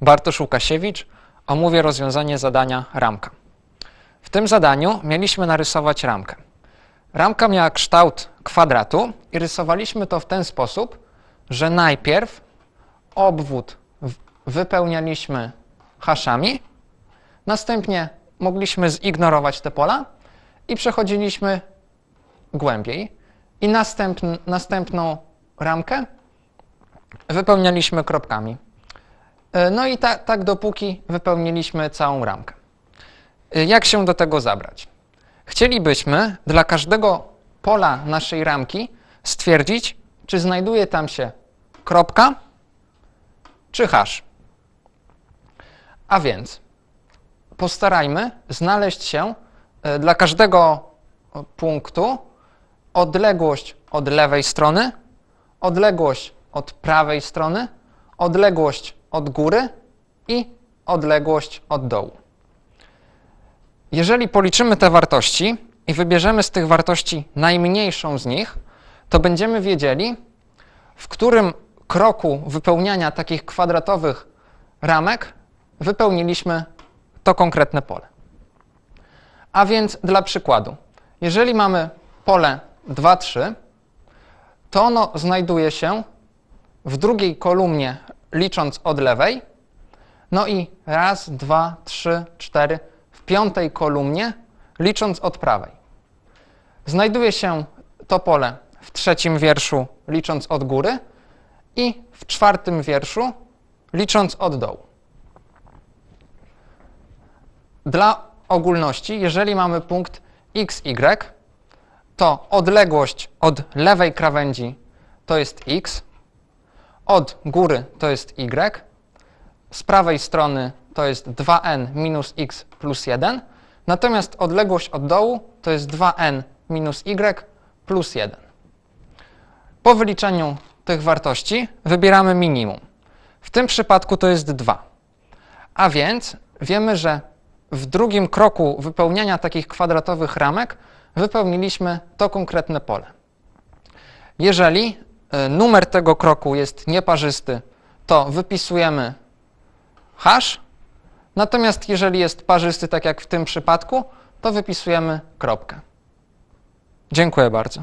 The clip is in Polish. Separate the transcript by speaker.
Speaker 1: Bartosz Łukasiewicz omówię rozwiązanie zadania ramka. W tym zadaniu mieliśmy narysować ramkę. Ramka miała kształt kwadratu i rysowaliśmy to w ten sposób, że najpierw obwód wypełnialiśmy haszami, następnie mogliśmy zignorować te pola i przechodziliśmy głębiej i następn następną ramkę wypełnialiśmy kropkami. E, no i ta, tak dopóki wypełniliśmy całą ramkę. E, jak się do tego zabrać? Chcielibyśmy dla każdego pola naszej ramki stwierdzić, czy znajduje tam się kropka czy hash. A więc postarajmy znaleźć się e, dla każdego punktu odległość od lewej strony, odległość od prawej strony, odległość od góry i odległość od dołu. Jeżeli policzymy te wartości i wybierzemy z tych wartości najmniejszą z nich, to będziemy wiedzieli, w którym kroku wypełniania takich kwadratowych ramek wypełniliśmy to konkretne pole. A więc dla przykładu, jeżeli mamy pole 2, 3, to ono znajduje się w drugiej kolumnie licząc od lewej. No i raz, dwa, trzy, cztery w piątej kolumnie, licząc od prawej. Znajduje się to pole w trzecim wierszu, licząc od góry, i w czwartym wierszu, licząc od dołu. Dla ogólności, jeżeli mamy punkt xy, to odległość od lewej krawędzi to jest x, od góry to jest y, z prawej strony to jest 2n minus x plus 1, natomiast odległość od dołu to jest 2n minus y plus 1. Po wyliczeniu tych wartości wybieramy minimum. W tym przypadku to jest 2. A więc wiemy, że w drugim kroku wypełniania takich kwadratowych ramek wypełniliśmy to konkretne pole. Jeżeli E, numer tego kroku jest nieparzysty, to wypisujemy hash, natomiast jeżeli jest parzysty, tak jak w tym przypadku, to wypisujemy kropkę. Dziękuję bardzo.